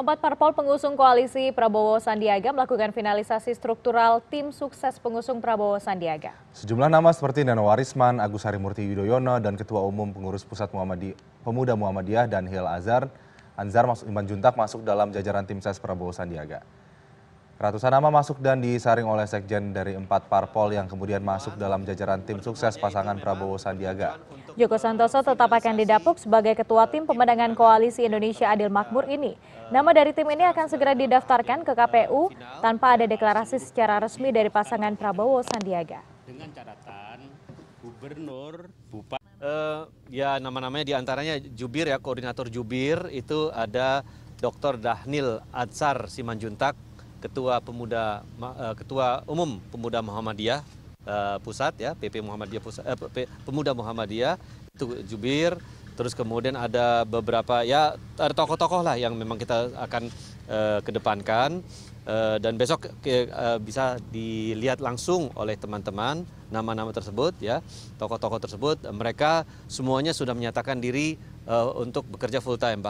empat parpol pengusung koalisi Prabowo Sandiaga melakukan finalisasi struktural tim sukses pengusung Prabowo Sandiaga. Sejumlah nama seperti Nano Warisman, Agus Harimurti Yudhoyono, dan Ketua Umum Pengurus Pusat Muhammadi, Pemuda Muhammadiyah dan Hil Azhar, Anzar Iman Juntak masuk dalam jajaran tim ses Prabowo Sandiaga. Ratusan nama masuk dan disaring oleh sekjen dari empat parpol yang kemudian masuk dalam jajaran tim sukses pasangan Prabowo Sandiaga. Joko Santoso tetap akan didapuk sebagai ketua tim pemenangan koalisi Indonesia Adil Makmur ini. Nama dari tim ini akan segera didaftarkan ke KPU tanpa ada deklarasi secara resmi dari pasangan Prabowo Sandiaga. Dengan catatan gubernur, bupati. Uh, eh, ya nama-namanya diantaranya Jubir ya, koordinator Jubir itu ada Dr. Dahnil Adsar Simanjuntak, Ketua Pemuda eh, Ketua Umum Pemuda Muhammadiyah eh, Pusat ya, PP Muhammadiyah Pusat eh, PP, Pemuda Muhammadiyah itu jubir terus kemudian ada beberapa ya ada tokoh-tokoh lah yang memang kita akan eh, kedepankan eh, dan besok eh, bisa dilihat langsung oleh teman-teman nama-nama tersebut ya tokoh-tokoh tersebut mereka semuanya sudah menyatakan diri eh, untuk bekerja full time